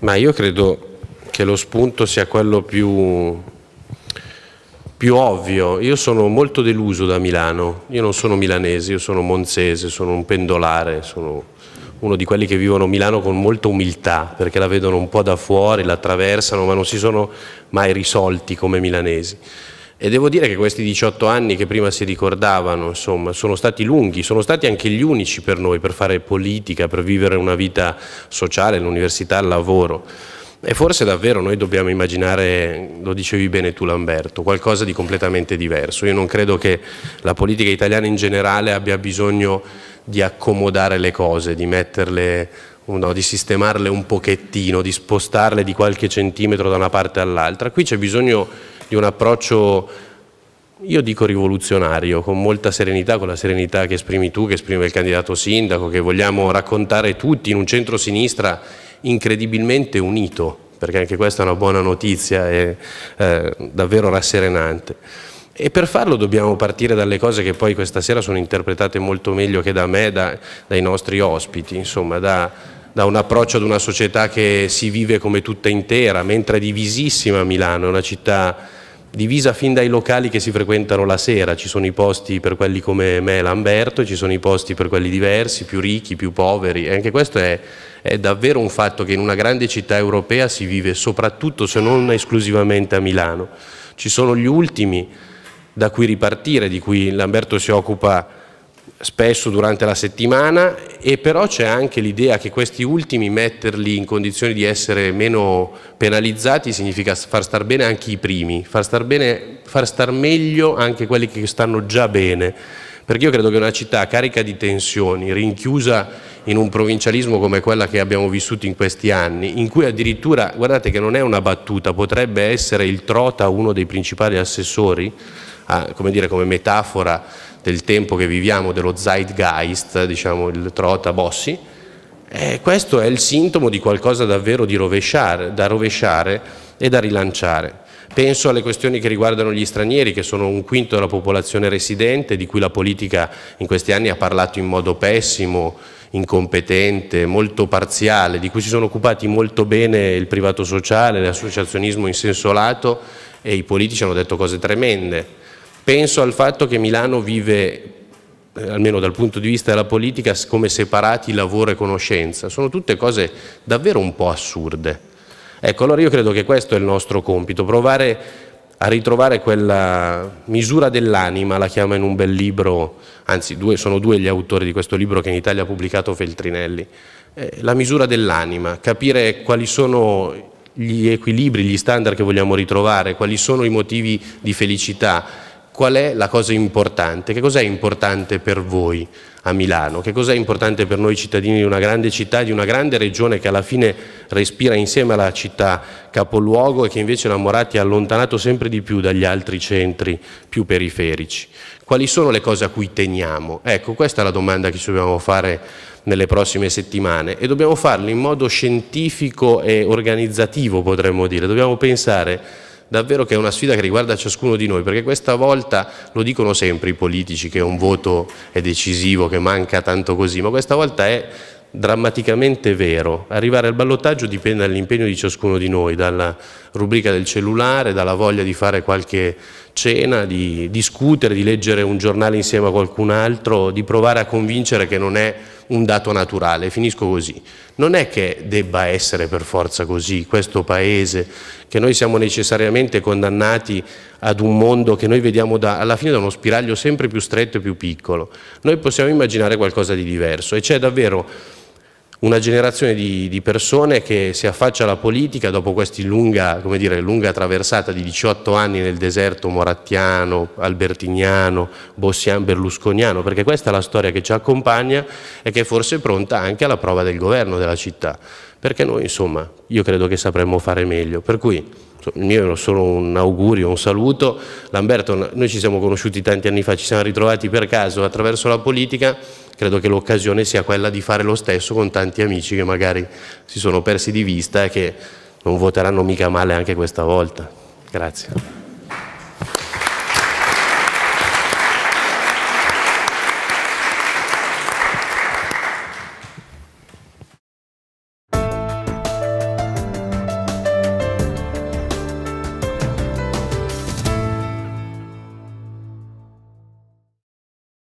Ma io credo che lo spunto sia quello più, più ovvio. Io sono molto deluso da Milano. Io non sono milanese, io sono monzese, sono un pendolare, sono uno di quelli che vivono Milano con molta umiltà, perché la vedono un po' da fuori, la attraversano, ma non si sono mai risolti come milanesi. E devo dire che questi 18 anni che prima si ricordavano, insomma, sono stati lunghi, sono stati anche gli unici per noi per fare politica, per vivere una vita sociale, l'università, il lavoro. E forse davvero noi dobbiamo immaginare, lo dicevi bene tu Lamberto, qualcosa di completamente diverso. Io non credo che la politica italiana in generale abbia bisogno di accomodare le cose, di metterle, no, di sistemarle un pochettino, di spostarle di qualche centimetro da una parte all'altra. Qui c'è bisogno di un approccio, io dico rivoluzionario, con molta serenità, con la serenità che esprimi tu, che esprime il candidato sindaco, che vogliamo raccontare tutti in un centro-sinistra incredibilmente unito, perché anche questa è una buona notizia e eh, davvero rasserenante. E per farlo dobbiamo partire dalle cose che poi questa sera sono interpretate molto meglio che da me, da, dai nostri ospiti, insomma, da, da un approccio ad una società che si vive come tutta intera, mentre è divisissima Milano, è una città divisa fin dai locali che si frequentano la sera, ci sono i posti per quelli come me e Lamberto, ci sono i posti per quelli diversi, più ricchi, più poveri e anche questo è, è davvero un fatto che in una grande città europea si vive soprattutto se non esclusivamente a Milano. Ci sono gli ultimi da cui ripartire, di cui Lamberto si occupa spesso durante la settimana e però c'è anche l'idea che questi ultimi metterli in condizioni di essere meno penalizzati significa far star bene anche i primi, far star, bene, far star meglio anche quelli che stanno già bene perché io credo che una città carica di tensioni, rinchiusa in un provincialismo come quella che abbiamo vissuto in questi anni, in cui addirittura, guardate che non è una battuta, potrebbe essere il Trota uno dei principali assessori, ah, come dire, come metafora del tempo che viviamo, dello zeitgeist, diciamo il Trota Bossi, eh, questo è il sintomo di qualcosa davvero di rovesciare, da rovesciare e da rilanciare. Penso alle questioni che riguardano gli stranieri, che sono un quinto della popolazione residente, di cui la politica in questi anni ha parlato in modo pessimo, incompetente, molto parziale, di cui si sono occupati molto bene il privato sociale, l'associazionismo in senso lato e i politici hanno detto cose tremende. Penso al fatto che Milano vive eh, almeno dal punto di vista della politica, come separati lavoro e conoscenza. Sono tutte cose davvero un po' assurde. Ecco, allora io credo che questo è il nostro compito, provare a ritrovare quella misura dell'anima, la chiama in un bel libro, anzi due, sono due gli autori di questo libro che in Italia ha pubblicato Feltrinelli, eh, la misura dell'anima, capire quali sono gli equilibri, gli standard che vogliamo ritrovare, quali sono i motivi di felicità, qual è la cosa importante, che cos'è importante per voi a Milano, che cos'è importante per noi cittadini di una grande città, di una grande regione che alla fine respira insieme alla città capoluogo e che invece la Moratti ha allontanato sempre di più dagli altri centri più periferici. Quali sono le cose a cui teniamo? Ecco, questa è la domanda che ci dobbiamo fare nelle prossime settimane e dobbiamo farlo in modo scientifico e organizzativo, potremmo dire. Dobbiamo pensare davvero che è una sfida che riguarda ciascuno di noi, perché questa volta lo dicono sempre i politici che un voto è decisivo, che manca tanto così, ma questa volta è drammaticamente vero. Arrivare al ballottaggio dipende dall'impegno di ciascuno di noi, dalla rubrica del cellulare, dalla voglia di fare qualche cena, di discutere, di leggere un giornale insieme a qualcun altro, di provare a convincere che non è un dato naturale, finisco così. Non è che debba essere per forza così questo paese, che noi siamo necessariamente condannati ad un mondo che noi vediamo da, alla fine da uno spiraglio sempre più stretto e più piccolo. Noi possiamo immaginare qualcosa di diverso e c'è davvero una generazione di, di, persone che si affaccia alla politica dopo questa lunga, lunga traversata di 18 anni nel deserto morattiano, albertiniano, bossian, berlusconiano, perché questa è la storia che ci accompagna e che forse è pronta anche alla prova del governo della città, perché noi insomma io credo che sapremmo fare meglio. Per cui il mio era solo un augurio, un saluto. Lamberto, noi ci siamo conosciuti tanti anni fa, ci siamo ritrovati per caso attraverso la politica, credo che l'occasione sia quella di fare lo stesso con tanti amici che magari si sono persi di vista e che non voteranno mica male anche questa volta. Grazie.